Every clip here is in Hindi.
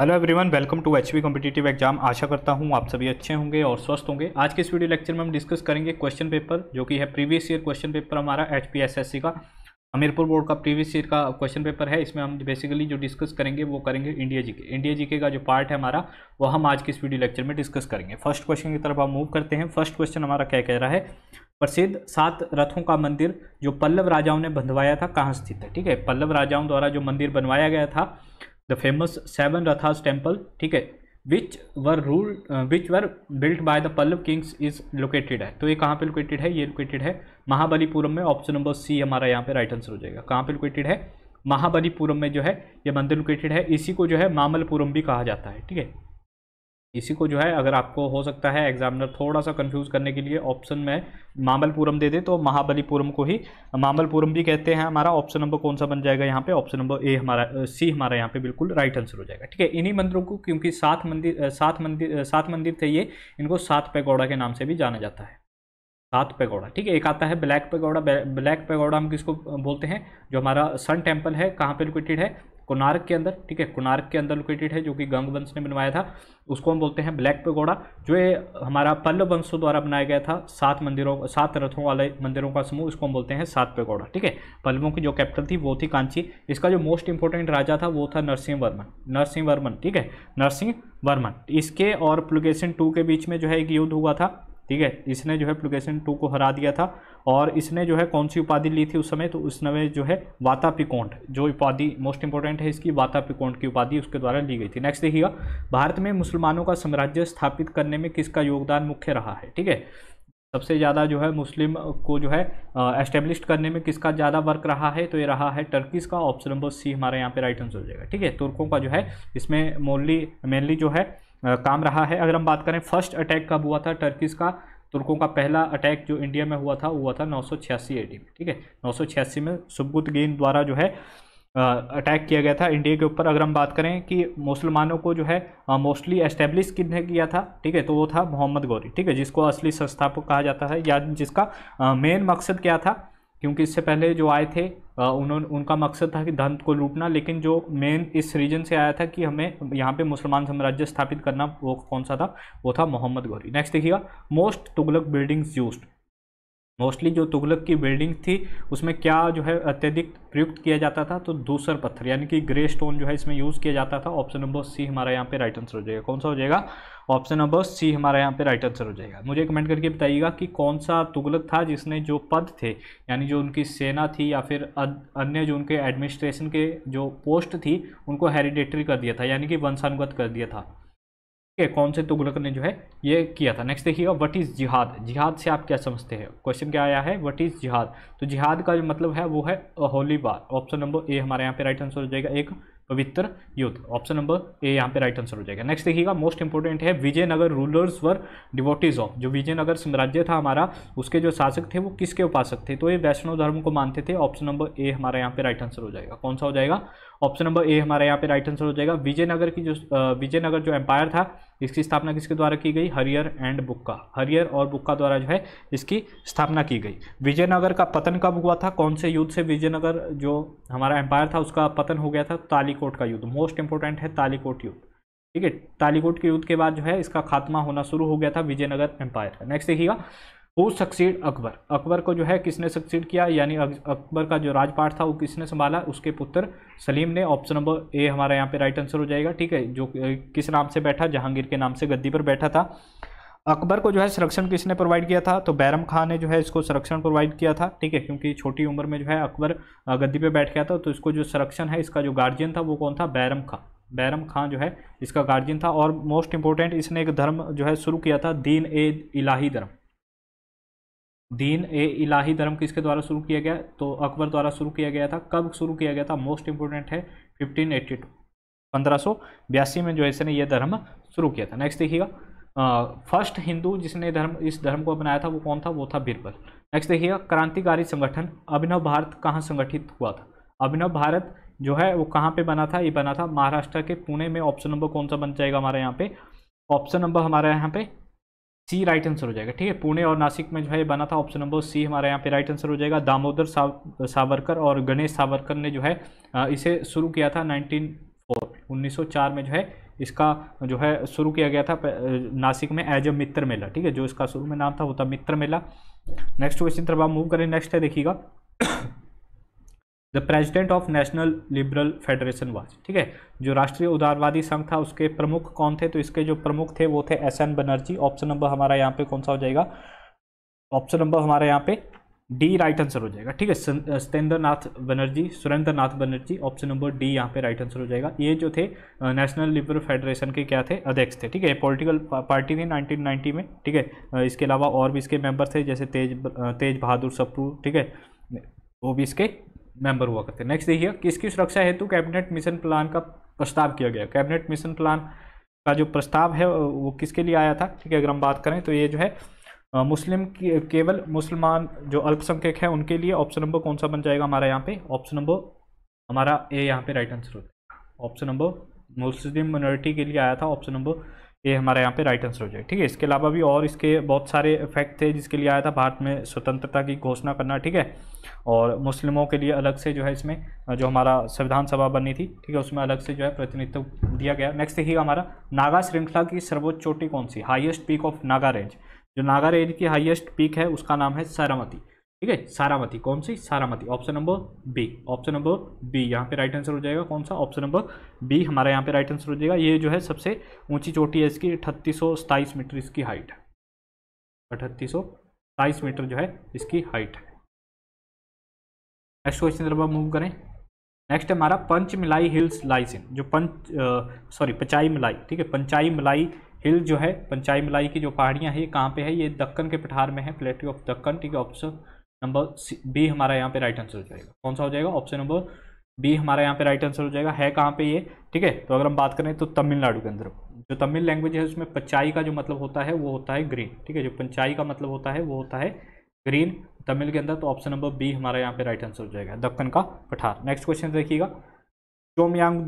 hello everyone welcome to H competitive exam आशा करता हूँ आप सभी अच्छे होंगे और स्वस्थ होंगे आज के इस वीडियो लेक्चर में हम डिस्कस करेंगे क्वेश्चन पेपर जो कि है प्रीवियस ईयर क्वेश्चन पेपर हमारा एच पी का हमीरपुर बोर्ड का प्रीवियस ईयर का क्वेश्चन पेपर है इसमें हम बेसिकली जो डिस्कस करेंगे वो करेंगे इंडिया के इंडिया जी का जो पार्ट है हमारा वो हम आज के इस वीडियो लेक्चर में डिस्कस करेंगे फर्स्ट क्वेश्चन की तरफ हम मूव करते हैं फर्स्ट क्वेश्चन हमारा क्या कह रहा है प्रसिद्ध सात रथों का मंदिर जो पल्लव राजाओं ने बंधवाया था कहाँ स्थित है ठीक है पल्लव राजाओं द्वारा जो मंदिर बनवाया गया था the famous seven rathas temple ठीक है which were rule which were built by the Pallava kings is located है तो ये कहाँ पे लोकेटेड है ये लोकेटेड है महाबलीपुरम में ऑप्शन नंबर सी हमारा यहाँ पे राइट आंसर हो जाएगा कहाँ पे लोकेटेड है महाबलीपुरम में जो है ये मंदिर लोकेटेड है इसी को जो है मामलपुरम भी कहा जाता है ठीक है इसी को जो है अगर आपको हो सकता है एग्जामिनर थोड़ा सा कंफ्यूज करने के लिए ऑप्शन में मामलपुरम दे दे तो महाबलीपुरम को ही मामलपुरम भी कहते हैं हमारा ऑप्शन नंबर कौन सा बन जाएगा यहाँ पे ऑप्शन नंबर ए हमारा सी हमारा यहाँ पे बिल्कुल राइट आंसर हो जाएगा ठीक है इन्हीं मंदिरों को क्योंकि सात मंदिर सात मंदिर सात मंदिर थे ये इनको सात पैगौड़ा के नाम से भी जाना जाता है सात पैगौड़ा ठीक है एक आता है ब्लैक पैगौड़ा ब्लैक पैगौड़ा हम किसको बोलते हैं जो हमारा सन टेम्पल है कहाँ पर लोकेटेड है कोनार्क के अंदर ठीक है कोनार्क के अंदर लोकेटेड है जो कि गंग वंश ने बनवाया था उसको हम बोलते हैं ब्लैक पगोड़ा जो ये हमारा पल्लव वंशों द्वारा बनाया गया था सात मंदिरों सात रथों वाले मंदिरों का समूह इसको हम बोलते हैं सात पगोड़ा ठीक है पल्लवों की जो कैपिटल थी वो थी कांची इसका जो मोस्ट इंपॉर्टेंट राजा था वो था नरसिंह वर्मन नरसिंह वर्मन ठीक है नरसिंह वर्मन इसके और प्लुगेशन टू के बीच में जो है एक युद्ध हुआ था ठीक है इसने जो है प्लुकेशन टू को हरा दिया था और इसने जो है कौन सी उपाधि ली थी उस समय तो उस समय जो है वाता जो उपाधि मोस्ट इंपॉर्टेंट है इसकी वाता पिकोंट की उपाधि उसके द्वारा ली गई थी नेक्स्ट देखिएगा भारत में मुसलमानों का साम्राज्य स्थापित करने में किसका योगदान मुख्य रहा है ठीक है सबसे ज़्यादा जो है मुस्लिम को जो है एस्टेब्लिश करने में किसका ज़्यादा वर्क रहा है तो ये रहा है टर्किस का ऑप्शन नंबर सी हमारे यहाँ पे राइट आंसर हो जाएगा ठीक है तुर्कों का जो है इसमें मोनली मेनली जो है काम रहा है अगर हम बात करें फर्स्ट अटैक कब हुआ था टर्किस का तुर्कों का पहला अटैक जो इंडिया में हुआ था हुआ था नौ सौ छियासी में ठीक है नौ सौ छियासी में सुबुत गेंद द्वारा जो है अटैक किया गया था इंडिया के ऊपर अगर हम बात करें कि मुसलमानों को जो है मोस्टली एस्टेब्लिश किसने किया था ठीक है तो वो था मोहम्मद गौरी ठीक है जिसको असली संस्थापक कहा जाता है या जिसका मेन मकसद क्या था क्योंकि इससे पहले जो आए थे उन्होंने उनका मकसद था कि धन को लूटना लेकिन जो मेन इस रीजन से आया था कि हमें यहाँ पे मुसलमान साम्राज्य स्थापित करना वो कौन सा था वो था मोहम्मद गौरी नेक्स्ट देखिएगा most Tughlaq buildings used mostly जो तुगलक की बिल्डिंग थी उसमें क्या जो है अत्यधिक प्रयुक्त किया जाता था तो दूसर पत्थर यानी कि ग्रे स्टोन जो है इसमें यूज़ किया जाता था ऑप्शन नंबर सी हमारा यहाँ पे राइट आंसर हो जाएगा कौन सा हो जाएगा ऑप्शन नंबर सी हमारा यहाँ पे राइट आंसर हो जाएगा मुझे कमेंट करके बताइएगा कि कौन सा तुगलक था जिसने जो पद थे यानी जो उनकी सेना थी या फिर अन्य जो उनके एडमिनिस्ट्रेशन के जो पोस्ट थी उनको हेरिडेटरी कर दिया था यानी कि वंशानुगत कर दिया था ठीक है कौन से तुगलक ने जो है ये किया था नेक्स्ट देखिएगा वट इज़ जिहाद जिहाद से आप क्या समझते हैं क्वेश्चन क्या आया है वट इज़ जिहाद तो जिहाद का जो मतलब है वो है होली बार ऑप्शन नंबर ए हमारे यहाँ पे राइट आंसर हो जाएगा एक पवित्र युद्ध ऑप्शन नंबर ए यहाँ पे राइट आंसर हो जाएगा नेक्स्ट देखिएगा मोस्ट इंपॉर्टेंट है Vijayanagara rulers were devotees of जो विजयनगर साम्राज्य था हमारा उसके जो शासक थे वो किसके उपासक थे तो ये वैष्णव धर्म को मानते थे ऑप्शन नंबर ए हमारा यहाँ पे राइट आंसर हो जाएगा कौन सा हो जाएगा ऑप्शन नंबर ए हमारा यहाँ पे राइट आंसर हो जाएगा विजयनगर की जो विजयनगर जो एम्पायर था इसकी स्थापना किसके द्वारा की गई हरियर एंड बुक्का हरियर और बुक्का द्वारा जो है इसकी स्थापना की गई विजयनगर का पतन कब हुआ था कौन से युद्ध से विजयनगर जो हमारा एम्पायर था उसका पतन हो गया था तालीकोट का युद्ध मोस्ट इंपॉर्टेंट है तालीकोट युद्ध ठीक है तालीकोट के युद्ध के बाद जो है इसका खात्मा होना शुरू हो गया था विजयनगर एम्पायर नेक्स्ट देखिएगा हु सक्सीड अकबर अकबर को जो है किसने सक्सीड किया यानी अकबर का जो राजपाठ था वो किसने संभाला उसके पुत्र सलीम ने ऑप्शन नंबर ए हमारा यहाँ पे राइट आंसर हो जाएगा ठीक है जो किस नाम से बैठा जहांगीर के नाम से गद्दी पर बैठा था अकबर को जो है संरक्षण किसने प्रोवाइड किया था तो बैरम खान ने जो है इसको संरक्षण प्रोवाइड किया था ठीक है क्योंकि छोटी उम्र में जो है अकबर गद्दी पर बैठ गया था तो इसको जो संरक्षण है इसका जो गार्जियन था वो कौन था बैरम खां बैरम खां जो है इसका गार्जियन था और मोस्ट इंपॉर्टेंट इसने एक धर्म जो है शुरू किया था दीन ए इलाही धर्म दीन ए इलाही धर्म किसके द्वारा शुरू किया गया तो अकबर द्वारा शुरू किया गया था कब शुरू किया गया था मोस्ट इंपोर्टेंट है 1582 पंद्रह में जो है इसने यह धर्म शुरू किया था नेक्स्ट देखिएगा फर्स्ट हिंदू जिसने धर्म इस धर्म को अपनाया था वो कौन था वो था बीरबल नेक्स्ट देखिएगा क्रांतिकारी संगठन अभिनव भारत कहाँ संगठित हुआ था अभिनव भारत जो है वो कहाँ पे बना था ये बना था महाराष्ट्र के पुणे में ऑप्शन नंबर कौन सा बन जाएगा हमारे यहाँ पे ऑप्शन नंबर हमारे यहाँ पे सी राइट आंसर हो जाएगा ठीक है पुणे और नासिक में जो है बना था ऑप्शन नंबर सी हमारे यहाँ पे राइट आंसर हो जाएगा दामोदर सावरकर और गणेश सावरकर ने जो है इसे शुरू किया था नाइनटीन उन्नीस में जो है इसका जो है शुरू किया गया था नासिक में एज ए मित्र मेला ठीक है जो इसका शुरू में नाम था वो था मित्र मेला नेक्स्ट क्वेश्चन तरफ आप मूव करें नेक्स्ट है देखिएगा the president of national liberal federation was ठीक है जो राष्ट्रीय उदारवादी संघ था उसके प्रमुख कौन थे तो इसके जो प्रमुख थे वो थे S N Banerjee option number हमारा यहाँ पे कौन सा हो जाएगा ऑप्शन नंबर हमारा यहाँ पे डी राइट आंसर हो जाएगा ठीक है Satyendra Nath Banerjee Surendra Nath Banerjee option number D यहाँ पे राइट आंसर हो जाएगा ये जो थे नेशनल लिबरल फेडरेशन के क्या थे अध्यक्ष थे ठीक है पॉलिटिकल पार्टी थी 1990 में ठीक है इसके अलावा और भी इसके मेंबर थे जैसे तेज तेज बहादुर सप्रू ठीक है वो भी इसके मेंबर हुआ करते हैं नेक्स्ट देखिए किसकी सुरक्षा हेतु कैबिनेट मिशन प्लान का प्रस्ताव किया गया कैबिनेट मिशन प्लान का जो प्रस्ताव है वो किसके लिए आया था ठीक है अगर हम बात करें तो ये जो है मुस्लिम केवल मुसलमान जो अल्पसंख्यक है उनके लिए ऑप्शन नंबर कौन सा बन जाएगा हमारा यहाँ पे ऑप्शन नंबर हमारा ए यहाँ पे राइट आंसर होता है ऑप्शन नंबर मुस्लिम माइनॉरिटी के लिए आया था ऑप्शन नंबर ये हमारा यहाँ पे राइट आंसर हो जाए ठीक है इसके अलावा भी और इसके बहुत सारे फैक्ट थे जिसके लिए आया था भारत में स्वतंत्रता की घोषणा करना ठीक है और मुस्लिमों के लिए अलग से जो है इसमें जो हमारा संविधान सभा बनी थी ठीक है उसमें अलग से जो है प्रतिनिधित्व दिया गया नेक्स्ट देखिएगा हमारा नागा श्रृंखला की सर्वोच्च चोटी कौन सी highest peak of Naga range जो नागा रेंज की हाइएस्ट पीक है उसका नाम है सारामती ठीक है सारामती कौन सी Saramati option number B option number B यहाँ पे राइट आंसर हो जाएगा कौन सा ऑप्शन नंबर बी हमारा यहाँ पे राइट आंसर हो जाएगा ये जो है सबसे ऊंची चोटी है इसकी अठत्तीस मीटर इसकी हाइट है मीटर जो है इसकी हाइट है नेक्स्ट क्वेश्चन तरफ मूव करें नेक्स्ट हमारा पंच मिलाई हिल्स लाइसिन जो पंच सॉरी पंचाई मिलाई ठीक है पंचाई मिलाई हिल जो है पंचाई मिलाई की जो पहाड़ियाँ हैं ये कहाँ पे है ये दक्कन के पठार में है प्लेटी ऑफ दक्कन ठीक है ऑप्शन नंबर बी हमारा यहाँ पे राइट आंसर हो जाएगा कौन सा हो जाएगा ऑप्शन नंबर बी हमारा यहाँ पे राइट आंसर हो जाएगा है कहाँ पे ये ठीक है तो अगर हम बात करें तो तमिलनाडु के अंदर जो तमिल लैंग्वेज है उसमें पंचाई का जो मतलब होता है वो होता है ग्रीन ठीक है जो पंचाई का मतलब होता है वो होता है ग्रीन तमिल के अंदर तो ऑप्शन नंबर बी हमारा यहाँ पे राइट आंसर हो जाएगा दक्कन का पठार नेक्स्ट क्वेश्चन देखिएगा चोमयांग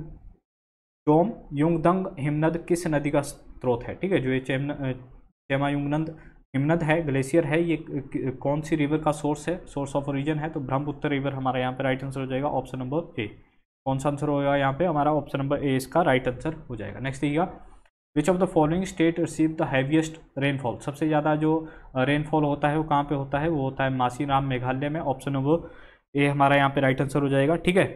चोम युंगदंग हिमनद किस नदी का स्रोत है ठीक है जो ये चेमयुंगनंद हिमनद है ग्लेशियर है ये कौन सी रिवर का सोर्स है सोर्स ऑफ ओरिजन है तो ब्रह्मपुत्र रिवर हमारा यहाँ पे राइट आंसर हो जाएगा ऑप्शन नंबर ए कौन सा आंसर होगा यहाँ पे हमारा ऑप्शन नंबर ए इसका राइट आंसर हो जाएगा नेक्स्ट देखिएगा which of the following state receive the heaviest rainfall सबसे ज़्यादा जो रेनफॉल होता है वो कहाँ पर होता है वो होता है मासीराम मेघालय में ऑप्शन नंबर ए हमारा यहाँ पर राइट आंसर हो जाएगा ठीक है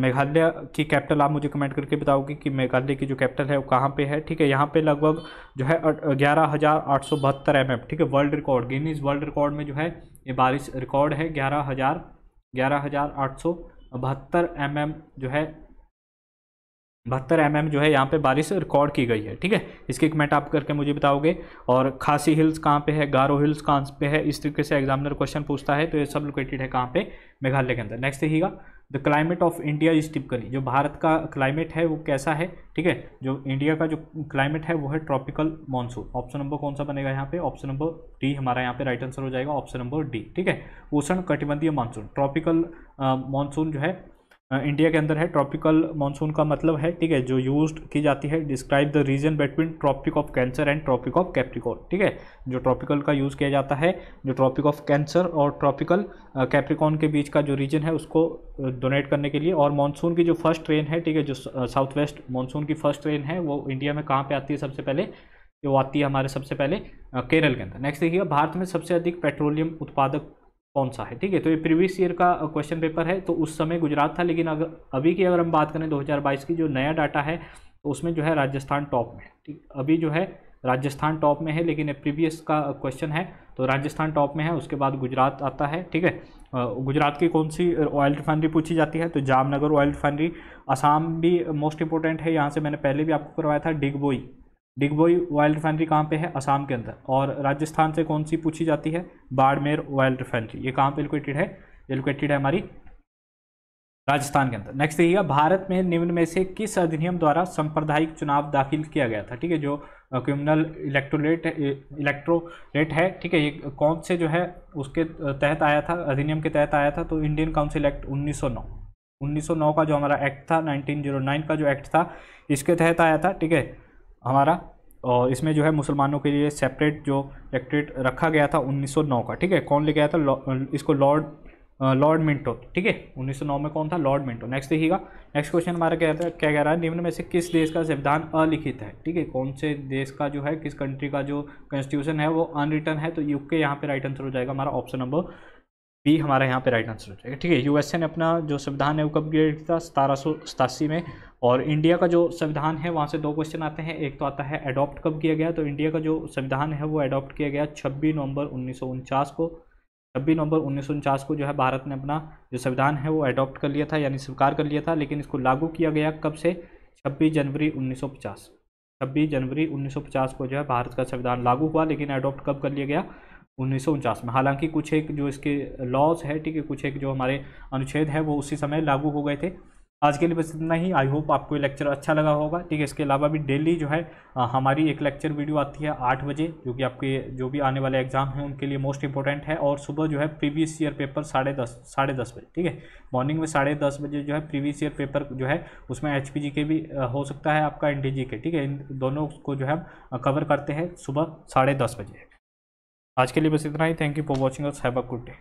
मेघालय की कैपिटल आप मुझे कमेंट करके बताओगे कि मेघालय की जो कैपिटल है वो कहाँ पे है ठीक है यहाँ पे लगभग जो है ग्यारह हज़ार आठ सौ बहत्तर एम ठीक है world record Guinness world record में जो है ये बारिश रिकॉर्ड है ग्यारह हज़ार ग्यारह हज़ार आठ सौ बहत्तर एम जो है बहत्तर एम mm जो है यहाँ पे बारिश रिकॉर्ड की गई है ठीक है इसकी कमेंट आप करके मुझे बताओगे और खासी हिल्स कहाँ पे है गारो हिल्स कहाँ पे है इस तरीके से एग्जामिनर क्वेश्चन पूछता है तो ये सब लोकेटेड है कहाँ पे मेघालय के अंदर नेक्स्ट देखिएगा the climate of India is typically जो भारत का क्लाइमेट है वो कैसा है ठीक है जो इंडिया का जो क्लाइमेट है वो है ट्रॉपिकल मानसून ऑप्शन नंबर कौन सा बनेगा यहाँ पे ऑप्शन नंबर डी हमारा यहाँ पे राइट आंसर हो जाएगा ऑप्शन नंबर डी ठीक है उष्ण कटिबंधीय मानसून ट्रॉपिकल मानसून जो है इंडिया के अंदर है ट्रॉपिकल मानसून का मतलब है ठीक है जो यूज की जाती है describe the region between tropic of cancer and tropic of Capricorn ठीक है जो ट्रॉपिकल का यूज़ किया जाता है जो ट्रॉपिक ऑफ कैंसर और ट्रॉपिकल कैप्रिकॉन के बीच का जो रीजन है उसको डोनेट करने के लिए और मानसून की जो फर्स्ट ट्रेन है ठीक है जो साउथ वेस्ट मानसून की फर्स्ट ट्रेन है वो इंडिया में कहाँ पर आती है सबसे पहले वो आती है हमारे सबसे पहले केरल के अंदर नेक्स्ट देखिए भारत में सबसे अधिक पेट्रोलियम उत्पादक कौन सा है ठीक है तो ये प्रीवियस ईयर का क्वेश्चन पेपर है तो उस समय गुजरात था लेकिन अगर अभी की अगर हम बात करें 2022 की जो नया डाटा है तो उसमें जो है राजस्थान टॉप में ठीक अभी जो है राजस्थान टॉप में है लेकिन प्रीवियस का क्वेश्चन है तो राजस्थान टॉप में है उसके बाद गुजरात आता है ठीक है गुजरात की कौन सी ऑयल रिफाइनरी पूछी जाती है तो जामनगर ऑयल रिफाइनरी आसाम भी मोस्ट इंपॉर्टेंट है यहाँ से मैंने पहले भी आपको करवाया था डिगबोई डिगबोई ऑयल रिफाइनरी कहाँ पे है असम के अंदर और राजस्थान से कौन सी पूछी जाती है बाड़मेर ऑयल रिफाइनरी ये कहाँ पे लोकेटेड है ये लोकेटेड है हमारी राजस्थान के अंदर नेक्स्ट देखिएगा भारत में निम्न में से किस अधिनियम द्वारा सांप्रदायिक चुनाव दाखिल किया गया था ठीक है जो क्रिमिनल इलेक्ट्रोलेट इलेक्ट्रोलेट है ठीक है ये कौन से जो है उसके तहत आया था अधिनियम के तहत आया था तो इंडियन काउंसिल एक्ट 1909 1909 का जो हमारा एक्ट था 1909 का जो एक्ट था इसके तहत आया था ठीक है हमारा और इसमें जो है मुसलमानों के लिए सेपरेट जो एक्ट्रेट रखा गया था 1909 का ठीक है कौन ले गया था लौ, इसको लॉर्ड लॉर्ड मिंटो ठीक है 1909 में कौन था लॉर्ड मिंटो नेक्स्ट देखिएगा नेक्स्ट क्वेश्चन हमारा क्या था क्या कह रहा है निम्न में से किस देश का संविधान अलिखित है ठीक है कौन से देश का जो है किस कंट्री का जो कॉन्स्टिट्यूशन है वो अनरिटर्न है तो यूके यहाँ पर राइट आंसर हो जाएगा हमारा ऑप्शन नंबर बी हमारा यहाँ पे राइट आंसर हो जाएगा ठीक है यूएसए ने अपना जो संविधान है वो कब ग्रेड था सतारह सौ सतासी में और इंडिया का जो संविधान है वहाँ से दो क्वेश्चन आते हैं एक तो आता है अडॉप्ट कब किया गया तो इंडिया का जो संविधान है वो अडॉप्ट किया गया छब्बीस नवंबर उन्नीस को छब्बीस नवंबर उन्नीस को जो है भारत ने अपना जो संविधान है वो अडॉप्ट कर लिया था यानी स्वीकार कर लिया था लेकिन इसको लागू किया गया कब से छब्बीस जनवरी उन्नीस छब्बीस जनवरी 1950 को जो है भारत का संविधान लागू हुआ लेकिन अडॉप्ट कब कर लिया गया उन्नीस में हालांकि कुछ एक जो इसके लॉज है ठीक है कुछ एक जो हमारे अनुच्छेद है वो उसी समय लागू हो गए थे आज के लिए बस इतना ही आई होप आपको ये लेक्चर अच्छा लगा होगा ठीक है इसके अलावा भी डेली जो है आ, हमारी एक लेक्चर वीडियो आती है आठ बजे जो कि आपके जो भी आने वाले एग्जाम हैं उनके लिए मोस्ट इंपॉर्टेंट है और सुबह जो है प्रीवियस ईयर पेपर साढ़े दस साढ़े दस बजे ठीक है मॉर्निंग में साढ़े दस बजे जो है प्रीवियस ईयर पेपर जो है उसमें एच पी जी के भी हो सकता है आपका एन डी जी के ठीक है इन दोनों को जो है हम कवर करते हैं सुबह साढ़े दस बजे आज के लिए बस इतना ही thank you for watching us have a good day